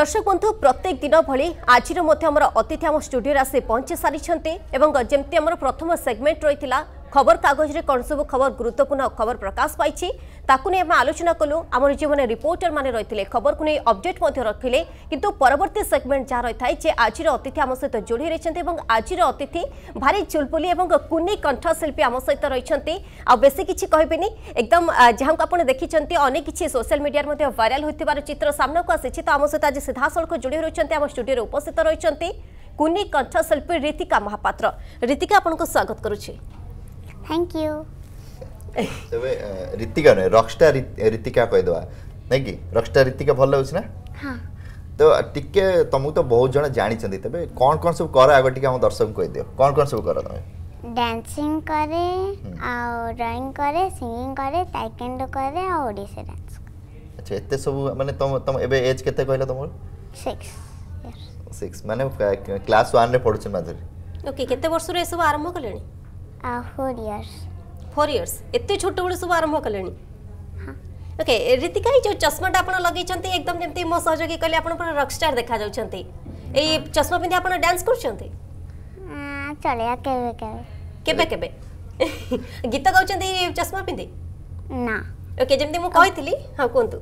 দর্শক বন্ধু প্রত্যেক দিন ভি আজির মধ্যে আমার অতিথি আমার স্টুডিওরে আসি পঞ্চি সারি এবং যেমতি আমার প্রথম সেগমেন্ট রয়েছে খবরকাগজে কোণ সব খবর গুরুত্বপূর্ণ খবর প্রকাশ পাইছে তাকে নিয়ে আমি আলোচনা কলু আমার যে রিপোর্টর মানে রয়েছে খবরক নিয়ে অপডেট রাখলে কিন্তু পরবর্তী সেগমেন্ট যা রয়েছে যে আজির অতিথি আমার সহ যোড়ি রয়েছেন এবং আজির অতিথি ভারি চুলপুলি এবং কুনি কণ্ঠশিল্পী আমার সহ রয়েছেন আেশি কিছু কহবেনি একদম যা আপনার দেখিছেন অনেক কিছু সোশ্যাল মিডিয়ার মধ্যে ভাইরাল হয়ে চিত্র সামনাকু আসিছে তো আমার সহ আজ সিধাসলখ যোড়ি রয়েছেন আমার স্টুডিওরে উপস্থিত রয়েছেন কুনি কণ্ঠশিল্পী ঋতিকা মহাপাত্র ঋতিকা আপনার স্বাগত করুছি থ্যাংক ইউ তবে ঋতিকা নয় রকস্টার ঋতিকা কইদেবা নাকি রকস্টার ঋতিকা ভাল লাগুছে না হ্যাঁ তো টিকে তুমি তো বহু জন জাঁচান তবে কোণ কোণ সব কর আগে টিকে আমার দর্শক কইদিও কোণ কোণ সব কর তুমি ড্যান্সিং করে আর ড্রয়িং করে সিঙ্গিং করে টাইকেন্ডো করে আর ওড়িশা ডান্স আচ্ছা এতে সব মানে তম তম এবে এজ কেতে কইলা তোমার 6 6 মানে ক্লাস 1 রে পড়ুছ মাধুরী ওকে কেতে বর্ষরে এসব আরম্ভ কলেনি ফোর ইয়ার্स ফোর ইয়ার্স এতে ছোট বেলু সব আরম্ভ কলেনি ওকে ঋতিকা এই যে চশমাটা আপনার লগাইছেন একদম যেমতি মো সহযোগী কলে আপনার পুরো রকস্টার দেখা যাচ্ছেন এই চশমা পিঁধি আপনার ডান্স করছেন চলে কেবে কেবে কেবে কেবে গীত গাউছেন চশমা পিঁধি না ଓକେ ଯେମିତି ମୁଁ କହିଥିଲି ହଁ କୁହନ୍ତୁ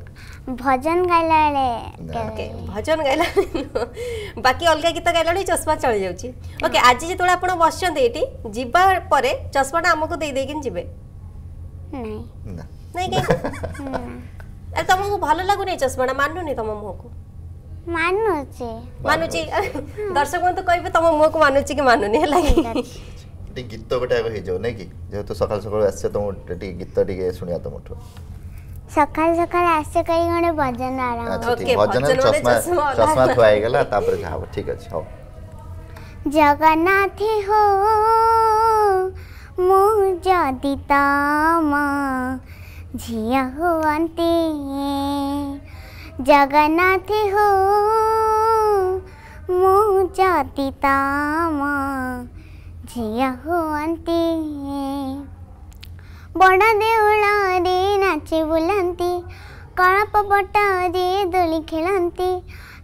ଭଜନ ଗାଇଲା ବେଳେ ଓକେ ଭଜନ ଗାଇଲା ବାକି ଅଲଗା ଗୀତ ଗାଇଲା ବେଳେ ଚଷମା ଚଳି ଯାଉଛି ଓକେ ଆଜି ଯେତେବେଳେ ଆପଣ ବସିଛନ୍ତି ଏଠି ଯିବା ପରେ ଚଷମାଟା ଆମକୁ ଦେଇ ଦେଇକି ଯିବେ ନାଇଁ କାହିଁକି ଆରେ ତମକୁ ଭଲ ଲାଗୁନି ଚଷମାଟା ମାନୁନି ତମ ମୁହଁକୁ মানুচি মানুচি দর্শক বন্ধু কইবে তোম মুহকু মানুচি কি মানুনি হেলা কি ଟିକେ ଗୀତ ଗୋଟେ ଆଗ ହେଇଯିବ ନାଇଁ କି ଯେହେତୁ ସକାଳୁ ସକାଳୁ ଆସିଛ ତମ ଟିକେ ଗୀତ ଟିକେ ଶୁଣିବା ତମଠୁ ସକାଳୁ ସକାଳୁ ଆସେ କରି ଗୋଟେ ଭଜନ ଆରମ୍ଭ ଭଜନ ଚଷମା ଚଷମା ଥୁଆ ହେଇଗଲା ତାପରେ ଯାହା ହବ ଠିକ ଅଛି ହଉ ଜଗନ୍ନାଥ ହୋ ମୁଁ ଯଦି ତମ ଝିଅ ହୁଅନ୍ତି ଜଗନ୍ନାଥ ହୋ ମୁଁ ଯଦି ତମ చేయహువంతి బొడదేవుళాది నాచి బులంతి కళప పట్టాది దొలి ଖେଳନ୍ତି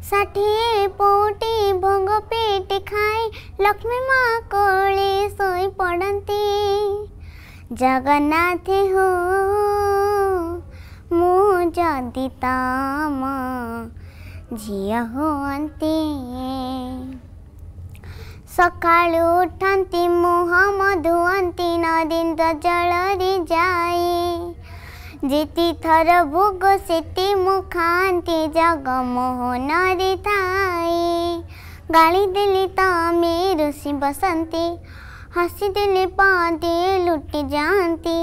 ଷାଠିଏ ପଉଟି ଭୋଗ ପେଟେ ଖାଇ ଲକ୍ଷ୍ମୀ ମା କୋଳେ ଶୋଇ ପଡ଼ନ୍ତି ଜଗନ୍ନାଥ ହୋ ମୁଁ ଯଦି ତମ ଝିଅ ହୁଅନ୍ତି ସକାଳୁ ଉଠନ୍ତି ମୁହଁ ଧୁଅନ୍ତି ନଦୀନ୍ଦ ଜଳରେ ଯାଇ ଯେତି ଥର ଭୋଗ ସେତି ମୁଁ ଖାଆନ୍ତି ଜଗମୋହନରେ ଥାଇ ଗାଳି ଦେଲେ ତମେ ଋଷି ବସନ୍ତି ହସିଦେଲେ ପାଦେ ଲୁଟି ଯାଆନ୍ତି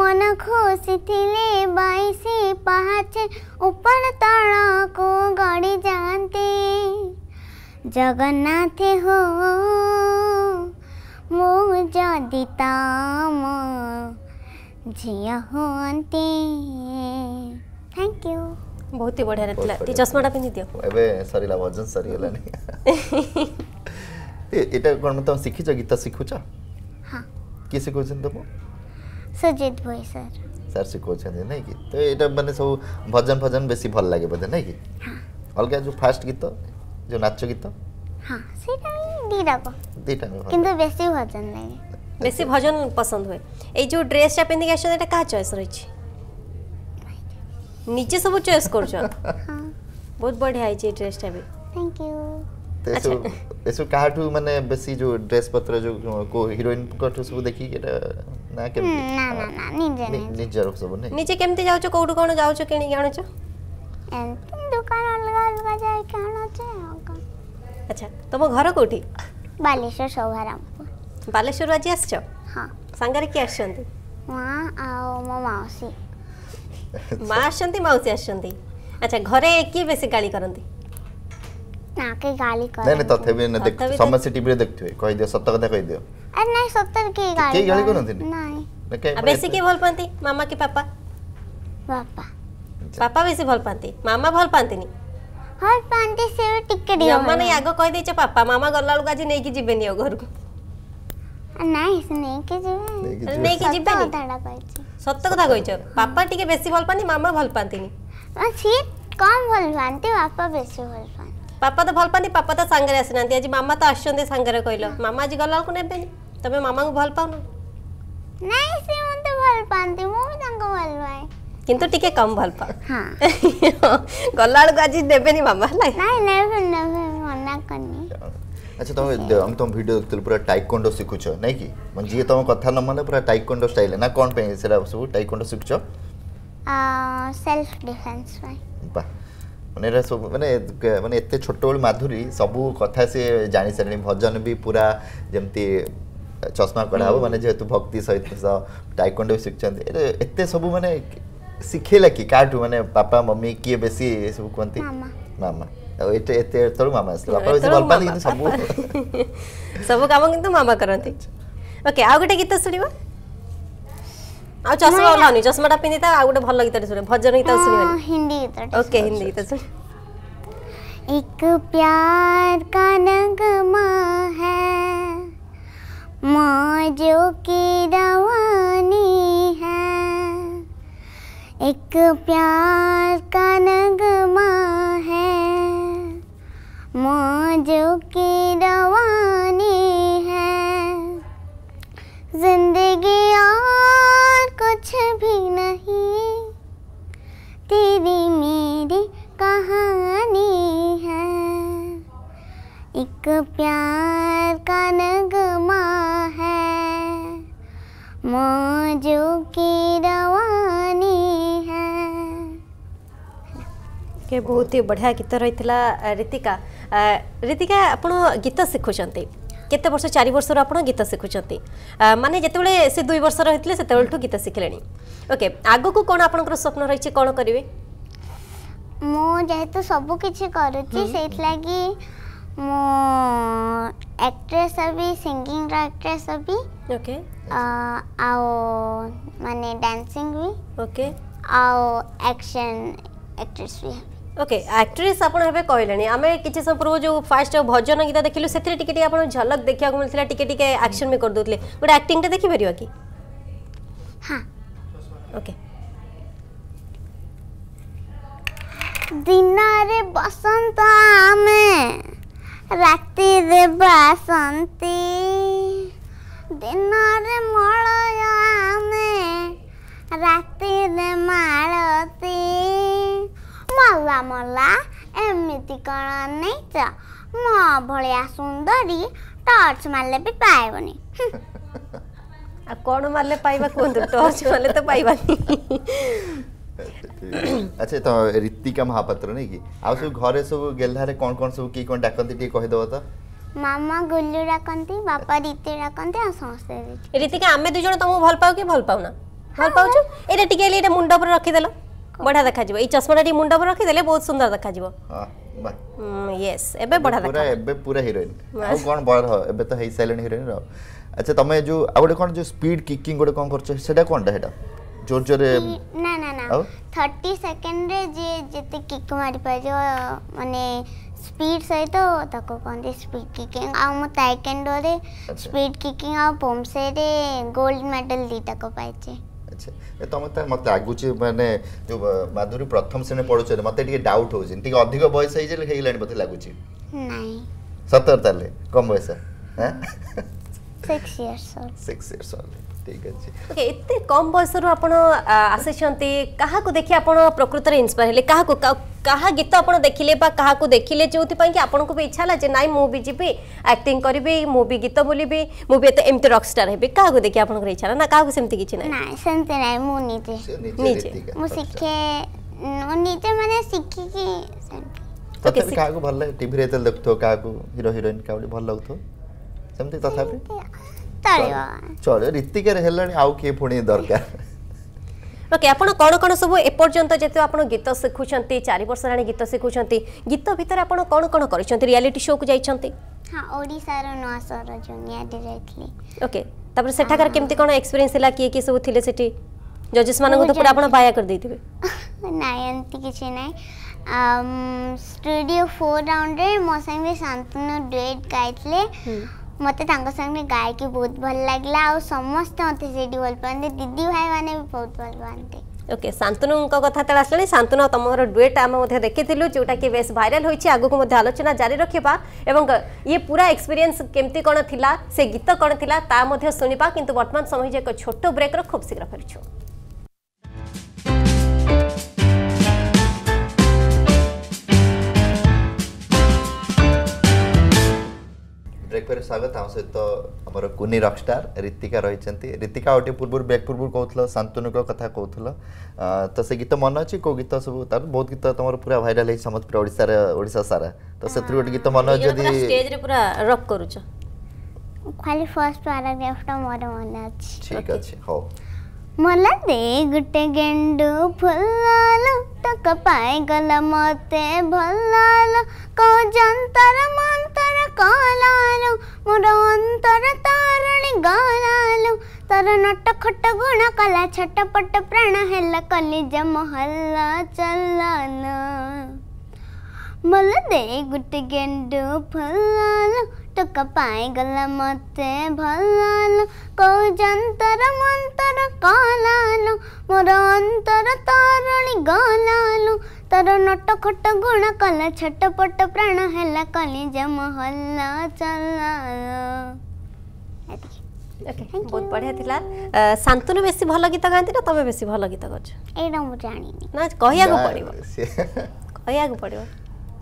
ମନ ଖୁସି ଥିଲେ ବାଇଶି ପାହାଚେ ଉପର ତଳକୁ ଗଡ଼ି ଯାଆନ୍ତି জগন্নাথ হো মো যদি তাম ঝিয়া হতে থ্যাংক ইউ ବହୁତ ହି ବଢ଼ିଆ ଥିଲା ଟିକେ ଚଷମାଟା ପିନ୍ଧି ଦିଅ ଏବେ ସରିଲା ଭଜନ ସରିଗଲାଣି ଏଇଟା କ'ଣ ତମେ ଶିଖିଛ ଗୀତ ଶିଖୁଛ କିଏ ଶିଖଉଛନ୍ତି ତମକୁ ସୁଜିତ ଭୋଇ ସାର୍ ସାର୍ ଶିଖଉଛନ୍ତି ନାଇଁ କି ତ ଏଇଟା ମାନେ ସବୁ ଭଜନ ଫଜନ ବେଶୀ ଭଲ ଲାଗେ ବୋଧେ ନାଇଁ କି ଅଲଗା ଯେଉଁ ଫାଷ୍ଟ ଗୀତ যে নাচ গীত হ্যাঁ সেটা দিটা কো দিটা কিন্তু বেশি ভজন লাগে বেশি ভজন পছন্দ হয় এই যে ড্রেসটা পিন্ধি আসছেন এটা কার চয়েস রয়েছে নিজে সব চয়েস করছেন বহুত বঢ়িয়া হয়েছে এই ড্রেসটা বি থ্যাংক ইউ এসব কাহাঠু মানে বেশি যে ড্রেস পত্র যে কো হিরোইন কঠু সব দেখি এটা না কেন না না না নিজে নিজে রক সব নেই নিজে কেমতে যাওছো কোডু কোন যাওছো কিনি আনুছো দোকান অলগা অলগা যাই কাণ আছে আচ্ছা তোম ঘর কোটি বালেশ্বর সৌভারামপুর বালেশ্বর আজি আসছ হ্যাঁ সাঙ্গারে কি আসছন্তি মা আও মো মাউসী মা আসছন্তি মাউসী আসছন্তি আচ্ছা ঘরে কি বেশি গালি করন্তি না কে গালি করে না না তথাপি না দেখ সমস্যা টিভিরে দেখতে কই দিও সত্য কথা কই দিও আর না সত্য কি গালি কে গালি করন্তি না না বেশি কি ভাল পান্তি মামা কি পাপা পাপা পাপা বেশি ভাল পান্তি মামা ভাল পান্তিনি ହଁ ପାନ୍ତି ସେଉ ଟିକେ ଦିଅ ମାନେ ଆଗ କହି ଦେଇଛ ପାପା ମାମା ଗଲା ବେଳକୁ ଆଜି ନେଇକି ଯିବେନି ଆଉ ଘରକୁ ନାଇଁ ସେ ନେଇକି ଯିବେ ନେଇକି ଯିବେନି ସତ କଥା କହିଛ ପାପା ଟିକେ ବେଶୀ ଭଲ ପାଆନ୍ତି ମାମା ଭଲ ପାଆନ୍ତିନି ସିଏ କମ ଭଲ ପାଆନ୍ତି ବାପା ବେଶୀ ଭଲ ପାଆନ୍ତି ପାପା ତ ଭଲ ପାଆନ୍ତି ପାପା ତ ସାଙ୍ଗରେ ଆସିନାହାନ୍ତି ଆଜି ମାମା ତ ଆସିଛନ୍ତି ସାଙ୍ଗରେ କହିଲ ମାମା ଆଜି ଗଲା ବେଳକୁ ନେବେନି ତମେ ମାମାଙ୍କୁ ଭଲ ପାଉନ ନାଇଁ ସେ ମତେ ଭଲ ପାଆନ୍ତି ମୁଁ ବି ତାଙ୍କୁ ଭଲ ପାଏ কিন্তু টিকে কম ভাল পাও হ্যাঁ গলা বেলকু আজি নি মামা হলা নাই নেবে নেবে মনা করনি আচ্ছা তুমি আমি তোমার ভিডিও দেখতে পুরো টাইকোন্ডো শিখুছ নাই কি মানে যে তোমার কথা না মানে পুরো টাইকোন্ডো স্টাইল না কোন পে সেটা সব টাইকোন্ডো শিখছ সেলফ ডিফেন্স পাই বাহ মানে এটা সব মানে মানে এত ছোট ছোটবেলে মাধুরী সব কথা সে জানি সারি ভজন বি পুরা যেমতি চশমা কড়া হব মানে যেহেতু ভক্তি সহিত টাইকোন্ডো শিখছেন এত সব মানে शिखेला कि क्या मानते बापा मम्मी किए बेस ये सब कहते मामा सब कम कि मामा करती ओके आउ गोटे गीत शुणा आ चशमा ओह चशमा टा पिंधि आउ गोटे भल गीत शुणे भजन गीत ओके हिंदी गीत एक प्यार का नगमा है मा जो की एक प्यार का नगमा है मौजों की रवानी है जिंदगी और कुछ भी नहीं तेरी मेरी कहानी है एक प्यार કે બહુત હિ બઢિયા ગીત રહીલા રીતિકા રીતિકા આપણ ગીત શીખુંત କେତେ ବର୍ଷ ଚାରି ବର୍ଷରୁ ଆପଣ ଗୀତ ଶିଖୁଛନ୍ତି ମାନେ ଯେତେବେଳେ ସେ ଦୁଇ ବର୍ଷର ହେଇଥିଲେ ସେତେବେଳଠୁ ଗୀତ ଶିଖିଲେଣି ଓକେ ଆଗକୁ କ'ଣ ଆପଣଙ୍କର ସ୍ୱପ୍ନ ରହିଛି କ'ଣ କରିବେ ମୁଁ ଯେହେତୁ ସବୁ କିଛି କରୁଛି ସେଇଥିଲାଗି ମୁଁ ଆକ୍ଟ୍ରେସ୍ ହେବି ସିଙ୍ଗିଂର ଆକ୍ଟ୍ରେସ୍ ହେବି ଓକେ ଆଉ ମାନେ ଡ୍ୟାନ୍ସିଂ ବି ଓକେ ଆଉ ଆକ୍ସନ୍ ଆକ୍ଟ୍ରେସ୍ ବି ହେବି ओके आक्ट्रेस आप कहले आम किसी समय पूर्व जो फास्ट भजन गीत देख देखिलु से झलक देखा मिलता टे आक्शन भी करदे गोटे आक्टिंगटा देखिपर कि हाँ ओके ଦିନରେ ବସନ୍ତ ଆମେ ରାତିରେ ବାସନ୍ତି ଦିନରେ ମଳୟ ଆମେ ରାତିରେ ମାଳତୀ ମଲା ମଲା ଏମିତି କ'ଣ ଅନେଇଛ ମୋ ଭଳିଆ ସୁନ୍ଦରୀ ଟର୍ଚ୍ଚ ମାରିଲେ ବି ପାଇବନି ଆଉ କ'ଣ ମାରିଲେ ପାଇବା କୁହନ୍ତୁ ଟର୍ଚ୍ଚ ମାରିଲେ ତ ପାଇବାନି আচ্ছা তো ঋতিকা মহাপাত্র নেই কি আউ সব ঘরে সব গেল্লারে কোন কোন সব কি কোন ডাকন্তি টিকে কই দেব তো মামা গুল্লু ডাকন্তি বাপা ঋতি ডাকন্তি আর সমস্ত ঋতিকা আমি দুজন তোমাকে ভাল পাও কি ভাল পাও না ভাল পাওছো এটা টিকে এটা মুন্ড উপরে রাখি দেলো বঢ়িয়া দেখাଯିব এই চশমাটা টি মুন্ড উপরে রাখিদেলে বহুত সুন্দর দেখাଯିব ইয়েস এবে বঢ়িয়া দেখা এবে পুরা হিরোইন ଆଉ କ'ଣ ବୟର ଏବେ ତ ହେଇ ସାରିଲେଣି ହିରୋଇନର ଆଚ୍ଛା ତମେ ଯୋଉ ଆଉ ଗୋଟେ କ'ଣ ଯୋଉ ସ୍ପିଡ୍ କିକିଂ ଗୋଟେ କ'ଣ କରୁଛ ସେଟା କ'ଣଟା ସେଟା ଜୋର ଜୋରରେ ନା ନା ନା 30 ସେକେଣ୍ଡରେ ଯିଏ ଯେତେ କିକ୍ ମାରିପାରିବ ମାନେ ସ୍ପିଡ୍ ସହିତ ତାକୁ କହନ୍ତି ସ୍ପିଡ୍ କିକିଂ ଆଉ ମୁଁ ତାଇକେଣ୍ଡୋରେ ସ୍ପିଡ୍ କିକିଂ ଆଉ ପୋମ୍ସେରେ ଗୋଲ୍ଡ ମେଡାଲ ଦୁଇଟାକ ପାଇଛି છે ଏ ତମେ ତ ମୋତେ ଲାଗୁଛି ମାନେ ଯେଉଁ ମାଧୁରୀ ପ୍ରଥମ ଶ୍ରେଣୀ ପଢ଼ୁଛନ୍ତି ମୋତେ ଟିକେ ଡାଉଟ୍ ହେଉଛି ଟିକେ ଅଧିକ ବୟସ ହେଇଯାଇ ହେଇଗଲାଣି ମୋତେ ଲାଗୁଛି ସତର ତାହେଲେ କମ ବୟସ 6 years old 6 years old ঠিক আছে ওকে এতে কম বয়সরু আপন আসিছন্তি কাহাকু দেখি আপন প্রকৃতরে ইন্সপায়ার হলে কাহাকু কাহা গীত আপন দেখিলে বা কাহাকু দেখিলে যোউতি পাই কি আপনকু বি ইচ্ছা হলা যে নাই মু বি জিবি অ্যাক্টিং করিবি মু বি গীত বলিবি মু বি এতে এমতি রক স্টার হেবি কাহাকু দেখি আপনকর ইচ্ছা না কাহাকু সেমতি কিছু নাই না সেমতি নাই মু নিজে নিজে মু শিখে নিজে মানে শিখি কি ওকে কাহাকু ভাল লাগে টিভি রে দেখতো কাহাকু হিরো হিরোইন কাউলি ভাল লাগতো ଏମିତି ତଥାପି ଚଳିବ ରୀତିକାରେ ହେଲାଣି ଆଉ କିଏ ପୁଣି ଦରକାର ଓକେ ଆପଣ କ'ଣ କ'ଣ ସବୁ ଏପର୍ଯ୍ୟନ୍ତ ଯେହେତୁ ଆପଣ ଗୀତ ଶିଖୁଛନ୍ତି ଚାରି ବର୍ଷ ହେଲାଣି ଗୀତ ଶିଖୁଛନ୍ତି ଗୀତ ଭିତରେ ଆପଣ କ'ଣ କ'ଣ କରିଛନ୍ତି ରିଆଲିଟି ଶୋକୁ ଯାଇଛନ୍ତି ହଁ ଓଡ଼ିଶାର ନୂଆ ସହର ଜୁନିଆରେ ଯାଇଥିଲି ଓକେ ତାପରେ ସେଠାକାର କେମିତି କ'ଣ ଏକ୍ସପିରିଏନ୍ସ ହେଲା କିଏ କିଏ ସବୁ ଥିଲେ ସେଠି ଜଜେସ୍ ମାନଙ୍କୁ ତ ପୁରା ଆପଣ ବାୟା କରିଦେଇଥିବେ ନାଇଁ ଏମିତି କିଛି ନାହିଁ ଷ୍ଟୁଡ଼ିଓ ଫୋର୍ ରାଉଣ୍ଡରେ ମୋ ସାଙ୍ଗେ ଶାନ୍ତନୁ ଡୁଏଟ୍ ଗାଇଥିଲେ ମୋତେ ତାଙ୍କ ସାଙ୍ଗରେ ଗାଇକି ବହୁତ ଭଲ ଲାଗିଲା ଆଉ ସମସ୍ତେ ମୋତେ ସେଇଠି ଭଲ ପାଆନ୍ତି ଦିଦି ଭାଇମାନେ ବି ବହୁତ ଭଲ ପାଆନ୍ତି ଓକେ ଶାନ୍ତନୁଙ୍କ କଥା ତେଳେ ଆସିଲାଣି ଶାନ୍ତନୁ ତୁମର ଡୁଏଟ୍ ଆମେ ମଧ୍ୟ ଦେଖିଥିଲୁ ଯେଉଁଟାକି ବେଶ ଭାଇରାଲ୍ ହୋଇଛି ଆଗକୁ ମଧ୍ୟ ଆଲୋଚନା ଜାରି ରଖିବା ଏବଂ ଇଏ ପୁରା ଏକ୍ସପିରିଏନ୍ସ କେମିତି କ'ଣ ଥିଲା ସେ ଗୀତ କ'ଣ ଥିଲା ତା ମଧ୍ୟ ଶୁଣିବା କିନ୍ତୁ ବର୍ତ୍ତମାନ ସମୟ ଏକ ଛୋଟ ବ୍ରେକ୍ର ଖୁବ୍ ଶୀଘ୍ର ଫେରୁଛୁ ଉପରେ ସ୍ୱାଗତ ଆମ ସହିତ ଆମର କୁନି ଷ୍ଟାର୍ ରୀତିକା ରହିଛନ୍ତି ରୀତିକା ଆଉ ଟିକେ ପୂର୍ବରୁ ବ୍ୟାକ୍ ପୂର୍ବରୁ କହୁଥିଲ ଶାନ୍ତନୁଙ୍କ କଥା କହୁଥିଲ ତ ସେ ଗୀତ ମନେ ଅଛି କେଉଁ ଗୀତ ସବୁ ତାର ବହୁତ ଗୀତ ତମର ପୁରା ଭାଇରାଲ ହେଇଛି ସମସ୍ତ ପୁରା ଓଡ଼ିଶାରେ ଓଡ଼ିଶା ସାରା ତ ସେଥିରୁ ଗୋଟେ ଗୀତ ମନେ ଅଛି ଯଦି ଷ୍ଟେଜରେ ପୁରା ରକ୍ କରୁଛ ଖାଲି ଫାର୍ଷ୍ଟ ପ୍ୟାରାଗ୍ରାଫଟା ମୋର ମନେ ଅଛି ଠିକ ଅଛି ହଉ మొలదే గుట్టె గెండు పుల్లాలు తొక్క పాయగల మొత్తే భల్లాలు కోజంతర మంతర కాలాలు మరో అంతర తారణి గాలాలు తర నొట్ట కొట్ట గుణ కళ చట్టపట్ట ప్రాణ హెల్ల కొలిజ మొహల్లా చల్లానా మొలదే గుట్టె గెండు పుల్లాలు చెట్టు పైగల మొత్తే భల్లాలు కోజంతర మంతర కాలాలు మొర అంతర తారణి గాలాలు తర నొట్ట కొట్ట గుణ కల చెట్ట పొట్ట ప్రాణ హెల్ల కలిజ మహల్లా చల్లాల ବହୁତ ବଢ଼ିଆ ଥିଲା ଶାନ୍ତନୁ ବେଶୀ ଭଲ ଗୀତ ଗାଆନ୍ତି ନା ତମେ ବେଶୀ ଭଲ ଗୀତ ଗାଉଛ ଏଇଟା ମୁଁ ଜାଣିନି ନା କହିବାକୁ ପଡ଼ିବ କହିବାକୁ ପଡ଼ିବ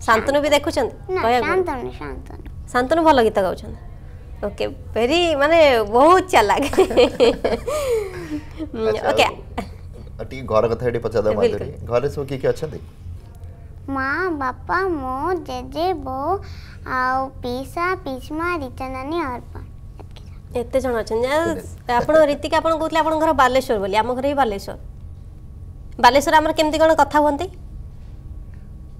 ଶାନ୍ତନୁ ବି ଦେଖୁଛନ୍ତି କହିବାକୁ ଶାନ୍ତନୁ ଶାନ୍ତନୁ ଶାନ୍ତନୁ ଭଲ ଗୀତ ଗାଉଛନ୍ତି ଓକେ ଭେରି ମାନେ ବହୁତ ଚାଲାକ ଓକେ ଟିକେ ଘର କଥା ଏଠି ପଚାରିଦେବା ମାଧୁରୀ ଘରେ ସବୁ କିଏ କିଏ ଅଛନ୍ତି ମା ବାପା ମୋ ଜେଜେ ବୋଉ ଆଉ ପିସା ପିସମା ରିଚା ନାନୀ ଅର୍ପଣ ଏତେ ଜଣ ଅଛନ୍ତି ଆପଣ ରୀତିକା ଆପଣ କହୁଥିଲେ ଆପଣଙ୍କ ଘର ବାଲେଶ୍ୱର ବୋଲି ଆମ ଘର ବି ବାଲେଶ୍ୱର ବାଲେଶ୍ୱର ଆମର କେମିତି କ'ଣ କଥା ହୁଅନ୍ତି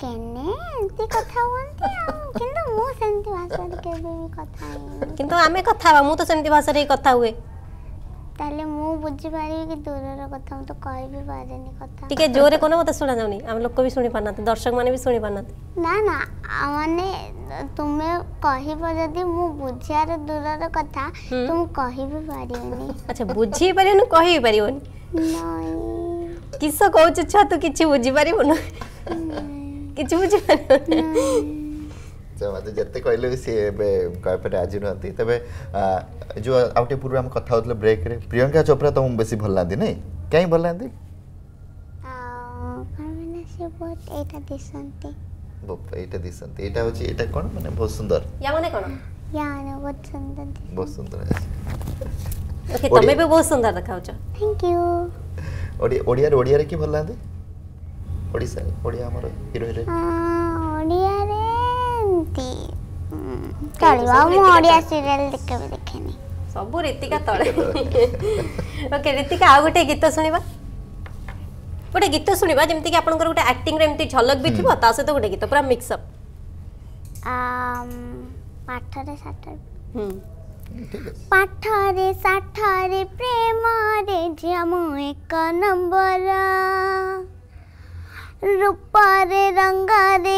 କେନେ ଏମିତି କଥା ହୁଅନ୍ତି ଆଉ ମୁଁ ସେମିତି ଭାଷାରେ କେବେ ବି କଥା ହେଇନି କିନ୍ତୁ ଆମେ କଥା ହେବା ମୁଁ ତ ସେମିତି ଭାଷାରେ ହିଁ କଥା ହୁଏ ତାହେଲେ ମୁଁ ବୁଝିପାରିବି କି ଦୂରର କଥା ମୁଁ ତ କହିବି ପାରେନି କଥା ଟିକେ ଜୋରେ କହୁନ ମୋତେ ଶୁଣାଯାଉନି ଆମ ଲୋକ ବି ଶୁଣିପାରୁନାହାନ୍ତି ପାରୁନାହାନ୍ତି ଦର୍ଶକ ମାନେ ବି ଶୁଣିପାରୁନାହାନ୍ତି ପାରୁନାହାନ୍ତି ନା ନା ମାନେ ତୁମେ କହିବ ଯଦି ମୁଁ ବୁଝିବାର ଦୂରର କଥା ତ ମୁଁ କହିବି ପାରିବିନି ଆଚ୍ଛା ବୁଝି ପାରିବନି କହିବି ପାରିବନି କିସ କହୁଛୁ ଛୁଆ ତୁ କିଛି ବୁଝିପାରିବୁନୁ କିଛି ବୁଝିପାରିବୁନି ମତେ ଯେତେ କହିଲେ ବି ସିଏ ଏବେ କହିବା ରାଜି ନୁହନ୍ତି ତେବେ ଯେଉଁ ଆଉ ଟିକେ ପୂର୍ବରୁ ଆମେ କଥା ହେଉଥିଲେ ବ୍ରେକ୍ରେ ପ୍ରିୟଙ୍କା ଚୋପ୍ରା ତମକୁ ବେଶୀ ଭଲ ଲାଗନ୍ତି ନାଇଁ କାହିଁ ଭଲ ଲାଗନ୍ତି ଏଇଟା ଦିଶନ୍ତି ଏଇଟା ହେଉଛି ଏଇଟା କ'ଣ ମାନେ ବହୁତ ସୁନ୍ଦର ୟା ମାନେ କ'ଣ ୟା ମାନେ ବହୁତ ସୁନ୍ଦର ବହୁତ ସୁନ୍ଦର ଓକେ ତମେ ବି ବହୁତ ସୁନ୍ଦର ଦେଖାଉଛ ଥ୍ୟାଙ୍କ ୟୁ ଓଡ଼ିଆରେ ଓଡ଼ିଆରେ କି ଭଲ ଲାଗନ୍ତି ଓଡ଼ିଶା ଓଡ଼ିଆ ଆମର ହିରୋ ହିରୋ ଓଡ଼ିଆରେ ଏମିତି ଚଳିବ ଆଉ ମୁଁ ଓଡ଼ିଆ ସିରିଏଲ୍ କେବେ ଦେଖେନି ସବୁ ରିତିକା ତଳେ ଓକେ ରିତିକା ଆଉ ଗୋଟେ ଗୀତ ଶୁଣିବା ଗୋଟେ ଗୀତ ଶୁଣିବା ଯେମିତିକି ଆପଣଙ୍କର ଗୋଟେ ଆକ୍ଟିଂରେ ଏମିତି ଝଲକ ବି ଥିବ ତା ସହିତ ଗୋଟେ ଗୀତ ପୁରା ମିକ୍ସ ଅପ୍ ପାଠରେ ସାଠ ପାଠରେ ସାଠରେ ପ୍ରେମରେ ଝିଅ ମୁଁ ଏକ ନମ୍ବର रूपा रे रंगा रे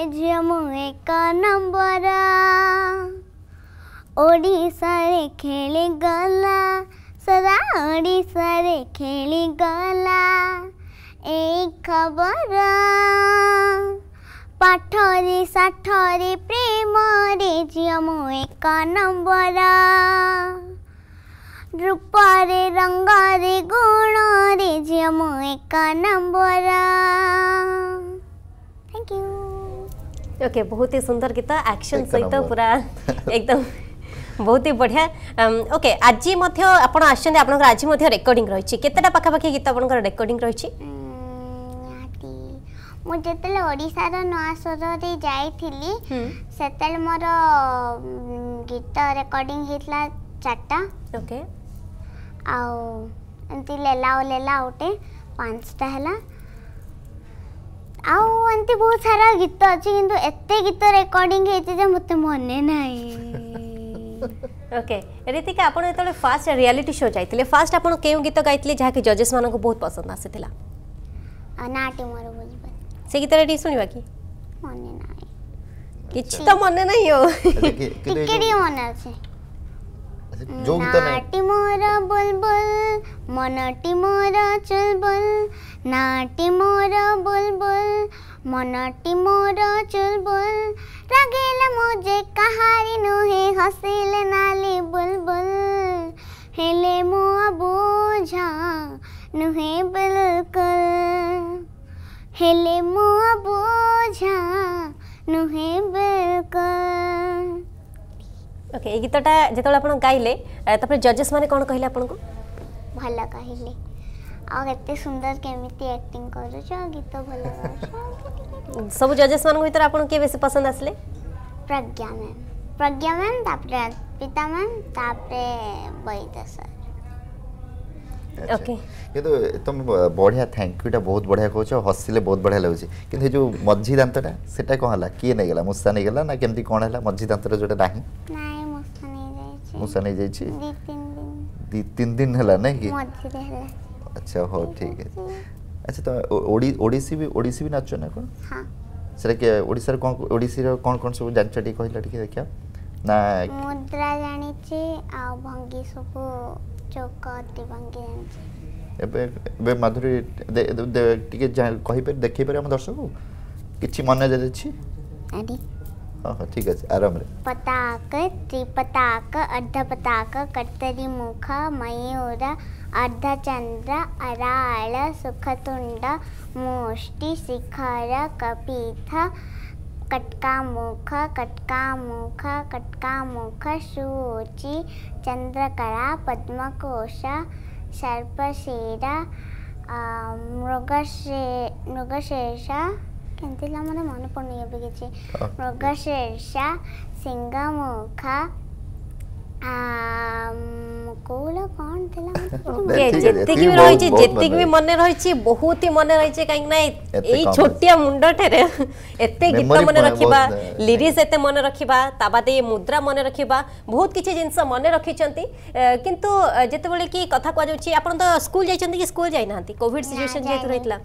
एक नंबरा ओडिशा रे गला सदा ओडिशा रे खेली गला एक खबर ପାଠରେ ସାଠରେ ପ୍ରେମରେ ଝିଅ ମୁଁ एक ନମ୍ବର রূপারে রঙ্গারে গুণরে ঝিয়ামো একা নম্বরা থ্যাংক ইউ ওকে বহুত হি সুন্দর গীত অ্যাকশন সহিত পুরা একদম বহুত হি বঢ়িয়া ওকে আজি মধ্য আপন আসছেন আপনার আজি মধ্য রেকর্ডিং রয়েছে কেতেটা পাখাপাখি গীত আপনার রেকর্ডিং রয়েছে ମୁଁ ଯେତେବେଳେ ଓଡ଼ିଶାର ନୂଆ ସହରରେ ଯାଇଥିଲି ସେତେବେଳେ ମୋର ଗୀତ ରେକର୍ଡିଂ ହେଇଥିଲା ଚାରିଟା ଓକେ ଆଉ ଏମିତି ଲେଲା ଓ ଲେଲା ଗୋଟେ ପାଞ୍ଚଟା ହେଲା ଆଉ ଏମିତି ବହୁତ ସାରା ଗୀତ ଅଛି କିନ୍ତୁ ଏତେ ଗୀତ ରେକର୍ଡିଂ ହେଇଛି ଯେ ମୋତେ ମନେ ନାହିଁ ଓକେ ରିତିକା ଆପଣ ଯେତେବେଳେ ଫାଷ୍ଟ ରିଆଲିଟି ଶୋ ଯାଇଥିଲେ ଫାଷ୍ଟ ଆପଣ କେଉଁ ଗୀତ ଗାଇଥିଲେ ଯାହାକି ଜଜେସ୍ ମାନଙ୍କୁ ବହୁତ ପସନ୍ଦ ଆସିଥିଲା ନାଟି ମୋର ବୁଝିପାରେ ସେ ଗୀତଟା ଟିକେ ଶୁଣିବା କି ମନେ ନାହିଁ କିଛି ତ ମନେ ନାହିଁ ଆଉ ଟିକେ ଟିକେ ମନେ ଅଛି ଯୋଉଗୀତ ନାଟି ମୋର ବୁଲବୁଲ ମନଟି ମୋର ଚୁଲବୁଲ ନାଟି ମୋର ବୁଲବୁल ମନଟି ମୋର ଚୁଲବୁଲ ରାଗିଲେ ମୁଁ ଯେ କାହାରି ନୁହେଁ ହସିଲେ ନାଲି ବୁଲବୁଲ ହେଲେ ମୁଁ ଅବୁଝା ନୁହେଁ ବିଲକୁଲ ହେଲେ ଓକେ ଏଇ ଗୀତଟା ଯେତେବେଳେ ଆପଣ ଗାଇଲେ ତାପରେ ଜଜେସ୍ ମାନେ କ'ଣ କହିଲେ ଆପଣଙ୍କୁ ଭଲ କହିଲେ ଆଉ ଏତେ ସୁନ୍ଦର କେମିତି ଆକ୍ଟିଂ କରୁଛ ଗୀତ ଭଲ ସବୁ ଜଜେସ୍ ମାନଙ୍କ ଭିତରେ ଆପଣ କିଏ ବେଶୀ ପସନ୍ଦ ଆସିଲେ ପ୍ରଜ୍ଞା ମ୍ୟାମ୍ ପ୍ରଜ୍ଞା ମ୍ୟାମ୍ ତାପରେ ଅର୍ପିତା ମ୍ୟାମ୍ ତାପରେ ବଇତା ସାର୍ କିନ୍ତୁ ତମେ ବଢ଼ିଆ ଥ୍ୟାଙ୍କ ୟୁଟା ବହୁତ ବଢ଼ିଆ କହୁଛ ହସିଲେ ବହୁତ ବଢ଼ିଆ ଲାଗୁଛି କିନ୍ତୁ ଏ ଯେଉଁ ମଝି ଦାନ୍ତଟା ସେଟା କ'ଣ ହେଲା କିଏ ନେଇଗଲା ମୂଷା ନେଇଗଲା ନା କେମିତି କ'ଣ ହେଲା ମଝି ଦାନ୍ତର ଯେଉଁଟା ନାହିଁ ମୂଷା ନେଇଯାଇଛି ଦୁଇ ତିନି ଦିନ ହେଲା ନାଇଁ କି ଆଚ୍ଛା ହଉ ଠିକ୍ ଅଛି ଆଚ୍ଛା ତମେ ଓଡ଼ିଶୀ ବି ଓଡ଼ିଶୀ ବି ନାଚ ନା କ'ଣ ସେଟା କିଏ ଓଡ଼ିଶାର କ'ଣ ଓଡ଼ିଶୀର କ'ଣ କ'ଣ ସବୁ ଜାଣିଛ ଟିକେ କହିଲା ଟିକେ ଦେଖିବା ନା ମୁଦ୍ରା ଜାଣିଛି ଆଉ ଭଙ୍ଗୀ ସବୁ ଚୌକ ଅତି ଭଙ୍ଗୀ ଜାଣିଛି ଏବେ ଏବେ ମାଧୁରୀ ଟିକେ କହିପାରିବେ ଦେଖେଇପାରିବେ ଆମ ଦର୍ଶକକୁ କିଛି ମନେ ଯଦି ଅଛି ଆରେ हाँ, हाँ, ठीक है आरामरे पताक त्रिपताक अर्ध पताक कत्तरी मुख मयूर अर्ध चंद्र अराळ सुखतुंड मोष्टि शिखर कपीथ कटका मुख कटका मुख कटका मुख शूचि चंद्रकला पद्मकोश सर्पशेरा मृगशे मृगशेष എന്തെല്ലാം મને મને પણ નહીં આપી છે મૃગશીર્ષ સિંગમુખ কৌল କ'ଣ ଥିଲା ଯେତିକି ବି ରହିଛି ଯେତିକି ବି ମନେ ରହିଛି ବହୁତ ହି ମନେ ରହିଛି କାହିଁକି ନା ଏଇ ଛୋଟିଆ ମୁଣ୍ଡଟାରେ ଏତେ ଗୀତ ମନେ ରଖିବା ଲିରିକ୍ସ ଏତେ ମନେ ରଖିବା ତା ବାଦେ ମୁଦ୍ରା ମନେ ରଖିବା ବହୁତ କିଛି ଜିନିଷ ମନେ ରଖିଛନ୍ତି କିନ୍ତୁ ଯେତେବେଳେ କି କଥା କୁହାଯାଉଛି ଆପଣ ତ ସ୍କୁଲ ଯାଇଛନ୍ତି କି ସ୍କୁଲ ଯାଇନାହାନ୍ତି କୋଭିଡ ସିଚୁଏସନ ଯେହେତୁ ରହିଥିଲା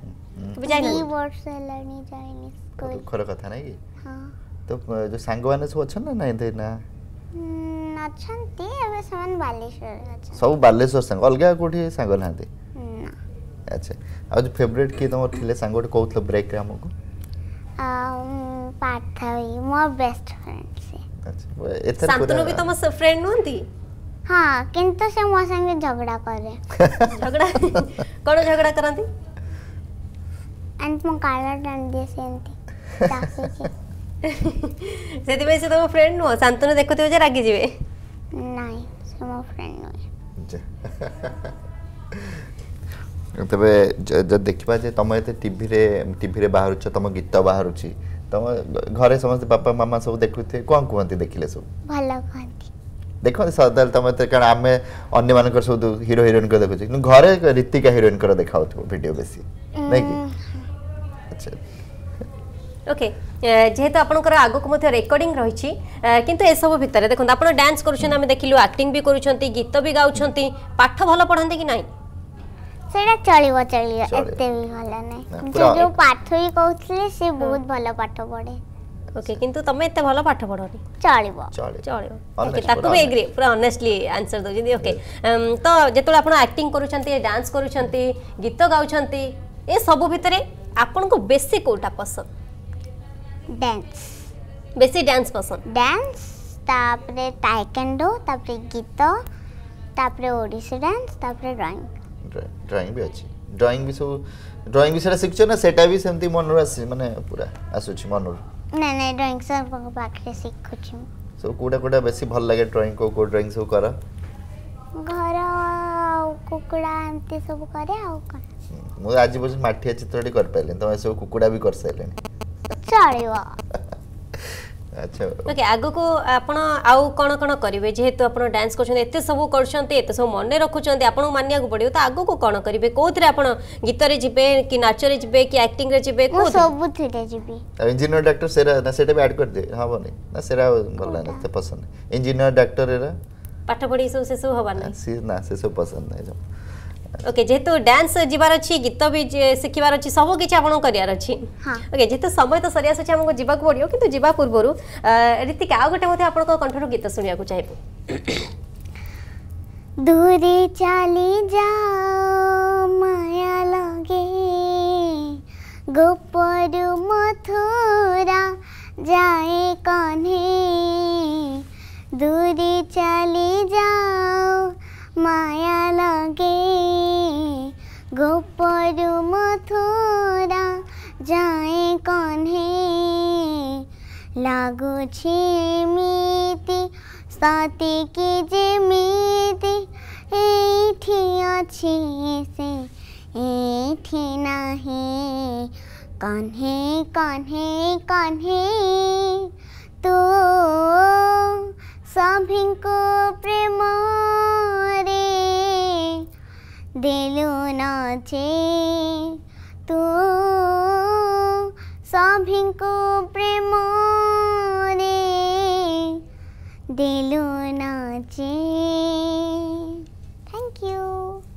ଖର କଥା ନାଇଁ କି ତ ଯୋଉ ସାଙ୍ଗମାନେ ସବୁ ଅଛନ୍ତି ନା ନାଇଁ ନା ଅଛନ୍ତି ଏବେ ସେମାନେ ବାଲେଶ୍ୱର ଅଛନ୍ତି ସବୁ ବାଲେଶ୍ୱର ସାଙ୍ଗ ଅଲଗା କୋଉଠି ସାଙ୍ଗ ନାହାନ୍ତି ଆଚ୍ଛା ଆଉ ଯୋଉ ଫେଭରେଟ୍ କିଏ ତମର ଥିଲେ ସାଙ୍ଗ ଗୋଟେ କହୁଥିଲ ବ୍ରେକ୍ରେ ଆମକୁ ପାର୍ଥ ଭାଇ ମୋ ବେଷ୍ଟ ଫ୍ରେଣ୍ଡ ସେ ଆଚ୍ଛା ଶାନ୍ତନୁ ବି ତମ ଫ୍ରେଣ୍ଡ ନୁହନ୍ତି ହଁ କିନ୍ତୁ ସେ ମୋ ସାଙ୍ଗେ ଝଗଡ଼ା କରେ ଝଗଡ଼ା କ'ଣ ଝଗଡ଼ା କରନ୍ତି आणि मग काळा दांडी असेल ସେଥିପାଇଁ ସେ ତମ ଫ୍ରେଣ୍ଡ ନୁହଁ ଶାନ୍ତନୁ ଦେଖୁଥିବେ ଯେ ରାଗିଯିବେ ନାଇଁ ସେ ମୋ ଫ୍ରେଣ୍ଡ ନୁହେଁ ତେବେ ଯଦି ଦେଖିବା ଯେ ତମେ ଏତେ ଟିଭିରେ ଟିଭିରେ ବାହାରୁଛ ତମ ଗୀତ ବାହାରୁଛି ତମ ଘରେ ସମସ୍ତେ ବାପା ମାମା ସବୁ ଦେଖୁଥିବେ କ'ଣ କୁହନ୍ତି ଦେଖିଲେ ସବୁ ଭଲ କୁହନ୍ତି ଦେଖନ୍ତି ସଦାବେଳେ ତମେ ଏତେ କାରଣ ଆମେ ଅନ୍ୟମାନଙ୍କର ସବୁ ହିରୋ ହିରୋଇନଙ୍କର ଦେଖୁଛେ କିନ୍ତୁ ଘରେ ରୀତିକା ହିରୋଇନଙ୍କର ଦେଖାଉଥିବ ଭିଡ଼ିଓ ବେଶୀ ନାଇଁ କି ওকে আচ্ছা। যেহেতু আপনার আগুক মধ্যে রেকর্ডিং রয়েছে কিন্তু এসব ভিতরে দেখুন আপনার ডান্স করছেন আমি দেখিলু আক্টিং বি করছেন গীত বি গাউছেন পাঠ ভালো পড়াতে কি নাই সেটা চলিব চলিব এতে বি ভালো নাই যে যে পাঠ বি কইছিলে সে বহুত ভালো পাঠ পড়ে ওকে কিন্তু তুমি এত ভালো পাঠ পড়নি চলিব চলিব ওকে তাকু বি এগ্রি পুরা অনেস্টলি আনসার দউছেন ওকে তো যেতলে আপন অ্যাক্টিং করুছেন ডান্স করুছেন গীত গাউছেন এ সব ভিতরে ଆପଣଙ୍କୁ ବେଶୀ କୋଉଟା ପସନ୍ଦ ଡ୍ୟାନ୍ସ ବେଶୀ ଡ୍ୟାନ୍ସ ପସନ୍ଦ ଡ୍ୟାନ୍ସ ତାପରେ ଟାଇକେଣ୍ଡୋ ତାପରେ ଗୀତ ତାପରେ ଓଡ଼ିଶୀ ଡ୍ୟାନ୍ସ ତାପରେ ଡ୍ରଇଂ ଡ୍ରଇଂ ବି ଅଛି ଡ୍ରଇଂ ବି ସବୁ ଡ୍ରଇଂ ବି ସେଟା ଶିଖିଛ ନା ସେଟା ବି ସେମିତି ମନରୁ ଆସି ମାନେ ପୁରା ଆସୁଛି ମନରୁ ନାଇଁ ନାଇଁ ଡ୍ରଇଂ ସାର୍ଙ୍କ ପାଖରେ ଶିଖୁଛି ମୁଁ ସବୁ କୋଉଟା କୋଉଟା ବେଶୀ ଭଲ ଲାଗେ ଡ୍ରଇଂ କୋଉ କୋଉ ଡ୍ରଇଂ ସବୁ କର ଘର ଆଉ କୁକୁଡ଼ା ଏମିତି ସବୁ କରେ ଆଉ କ'ଣ ମୁଁ ଆଜି ପର୍ଯ୍ୟନ୍ତ ମାଠିଆ ଚିତ୍ରଟି କରିପାରିଲିନି ତମେ ସବୁ କୁକୁଡ଼ା ବି କରିସାରିଲେଣି ଚଳିବ ଆଚ୍ଛା ଓକେ ଆଗକୁ ଆପଣ ଆଉ କ'ଣ କ'ଣ କରିବେ ଯେହେତୁ ଆପଣ ଡ୍ୟାନ୍ସ କରୁଛନ୍ତି ଏତେ ସବୁ କରୁଛନ୍ତି ଏତେ ସବୁ ମନେ ରଖୁଛନ୍ତି ଆପଣଙ୍କୁ ମାନିବାକୁ ପଡ଼ିବ ତ ଆଗକୁ କ'ଣ କରିବେ କୋଉଥିରେ ଆପଣ ଗୀତରେ ଯିବେ କି ନାଚରେ ଯିବେ କି ଆକ୍ଟିଂରେ ଯିବେ କୋଉ ସବୁଥିରେ ଯିବି ଇଞ୍ଜିନିୟର ଡାକ୍ତର ସେରା ନା ସେଟା ବି ଆଡ୍ କରିଦେ ହବନି ନା ସେରା ଭଲ ନାହିଁ ଏତେ ପସନ୍ଦ ଇଞ୍ଜିନିୟର ଡାକ୍ତର ଏରା ପାଠ ପଢ଼ି ସବୁ ସେସବୁ ହବାର ନାହିଁ ନା ସେସବୁ ପସନ୍ଦ ନାହିଁ ओके जेहेतु डांस जीवार अछि गीत भी सिखिवार अछि सब किछ आपन करियार अछि हां ओके जेहेतु समय त सरिया सछि हमको जीवा को पडियो किंतु जीवा पूर्वरु रीति का गोटे मते आपन को कंठ रु गीत सुनिया को चाहिबो दूरी चली जाओ माया लगे गोपरु मथुरा जाए कन्हे दूरी चली जाओ माया কাগছে মিতি সাথে কি যে মিতি এইঠি আছে সে এইঠি নাহি কানহে কানহে কানহে তো সভিঙ্কু প্রেম রে দিলু নাচে তো সভিঙ্কু প্রেম दिलो नाचे थैंक यू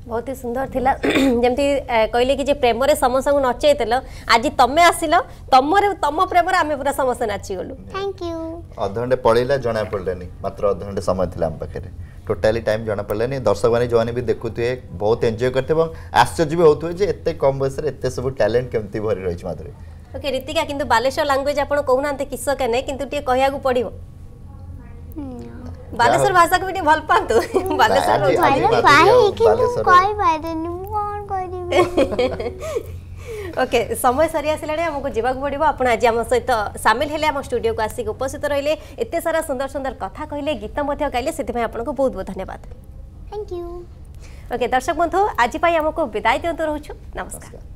बहुत ही सुंदर थिला जेमती कहले कि जे प्रेम रे समस्त को नचे देलो आज तमे आसिलो तम रे तम प्रेम रे आमे पूरा समस्त नाची गलु थैंक यू अध घंटे पळेला जणा पडलेनी मात्र अध घंटे समय थिला हम पाखरे ଟୋଟାଲି ଟାଇମ୍ ଜଣାପଡ଼ିଲାନି ଦର୍ଶକମାନେ ଯେଉଁମାନେ ବି ଦେଖୁଥିବେ ବହୁତ ଏନ୍ଜୟ କରିଥିବେ ଏବଂ ଆଶ୍ଚର୍ଯ୍ୟ ବି ହେଉଥିବେ ଯେ ଏତେ କମ୍ ବୟସରେ ଏତେ ସବୁ ଟ୍ୟାଲେଣ୍ଟ କେମିତି ଭରି ରହିଛି ମାଧୁରୀ ଓକେ ରୀତିକା କିନ୍ତୁ ବାଲେଶ୍ୱର ଲାଙ୍ଗୁଏଜ୍ ଆପଣ କହୁନାହାନ୍ତି କିସ କେନେ କିନ୍ତୁ ଟିକେ କହିବାକୁ ପଡ଼ିବ ବାଲେଶ୍ୱର ଭାଷାକୁ ବି ଟିକେ ଭଲ ପାଆନ୍ତୁ ବାଲେଶ୍ୱର କିନ୍ତୁ କହିପାରିନି ମୁଁ କ'ଣ କରିବି ওকে সময় সরি আসলে আমাকে যা পড়ব আপনার আজ আমার সহ সামিল হলে আমার স্টুডিওকে আসিক উপস্থিত রহলে এত সারা সুন্দর সুন্দর কথা কহিলে গীত গাইলে সেপাই আপনার বহুত বহুত ধন্যবাদ থ্যাংক ইউ ওকে দর্শক বন্ধু আজপাই আমাকে বিদায় দিও রয়েছু নমস্কার